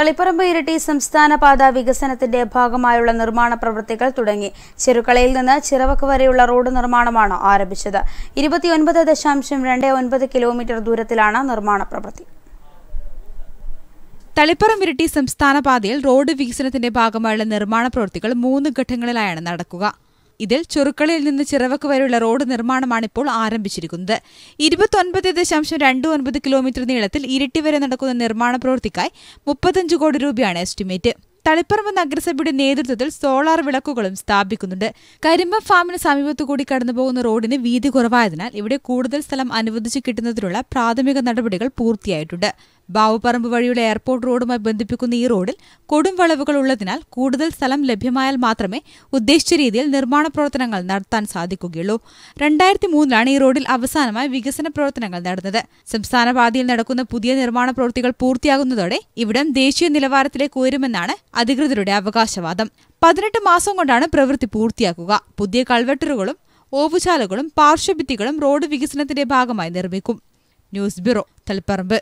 തളിപ്പറമ്പ് ഇരട്ടി സംസ്ഥാന പാത വികസനത്തിന്റെ ഭാഗമായുള്ള നിർമ്മാണ പ്രവൃത്തികൾ തുടങ്ങി ചെറുക്കളയിൽ നിന്ന് ചിറവക്ക് വരെയുള്ള റോഡ് നിർമ്മാണമാണ് ആരംഭിച്ചത് ഇരുപത്തിയൊൻപത് ദശാംശം രണ്ട് ഒൻപത് കിലോമീറ്റർ ദൂരത്തിലാണ് നിർമ്മാണ പ്രവൃത്തി തളിപ്പറം ഇരട്ടി സംസ്ഥാന പാതയിൽ റോഡ് വികസനത്തിന്റെ ഭാഗമായുള്ള നിർമ്മാണ പ്രവൃത്തികൾ മൂന്ന് ഘട്ടങ്ങളിലായാണ് നടക്കുക ഇതിൽ ചുരുക്കളിയിൽ നിന്ന് ചിറവക്ക് വരെയുള്ള റോഡ് നിർമ്മാണമാണ് ഇപ്പോൾ ആരംഭിച്ചിരിക്കുന്നത് ഇരുപത്തൊൻപത് ദശാംശം രണ്ട് ഒൻപത് കിലോമീറ്റർ നീളത്തിൽ ഇരിട്ടി വരെ നടക്കുന്ന നിർമ്മാണ പ്രവൃത്തിക്കായി മുപ്പത്തഞ്ച് കോടി രൂപയാണ് എസ്റ്റിമേറ്റ് തളിപ്പറമ്പ് നഗരസഭയുടെ നേതൃത്വത്തിൽ സോളാർ വിളക്കുകളും സ്ഥാപിക്കുന്നുണ്ട് കരിമ്പ ഫാമിന് സമീപത്തു കൂടി കടന്നുപോകുന്ന റോഡിന് വീതി കുറവായതിനാൽ ഇവിടെ കൂടുതൽ സ്ഥലം അനുവദിച്ചു കിട്ടുന്നതിനുള്ള പ്രാഥമിക നടപടികൾ പൂർത്തിയായിട്ടുണ്ട് ബാവുപറമ്പ് വഴിയുള്ള എയർപോർട്ട് റോഡുമായി ബന്ധിപ്പിക്കുന്ന ഈ റോഡിൽ കൊടും വളവുകൾ ഉള്ളതിനാൽ കൂടുതൽ സ്ഥലം ലഭ്യമായാൽ മാത്രമേ ഉദ്ദേശിച്ച രീതിയിൽ നിർമ്മാണ പ്രവർത്തനങ്ങൾ നടത്താൻ സാധിക്കുകയുള്ളൂ രണ്ടായിരത്തി മൂന്നിലാണ് ഈ റോഡിൽ അവസാനമായി വികസന പ്രവർത്തനങ്ങൾ നടന്നത് സംസ്ഥാന പാതിയിൽ നടക്കുന്ന പുതിയ നിർമ്മാണ പ്രവൃത്തികൾ പൂർത്തിയാകുന്നതോടെ ഇവിടം ദേശീയ നിലവാരത്തിലേക്ക് ഉയരുമെന്നാണ് അധികൃതരുടെ അവകാശവാദം പതിനെട്ട് മാസം കൊണ്ടാണ് പ്രവൃത്തി പൂർത്തിയാക്കുക പുതിയ കൾവെട്ടറുകളും ഓവുചാലകളും പാർശ്വഭിത്തികളും റോഡ് വികസനത്തിന്റെ ഭാഗമായി നിർമ്മിക്കും ന്യൂസ് ബ്യൂറോ തളിപ്പറമ്പ്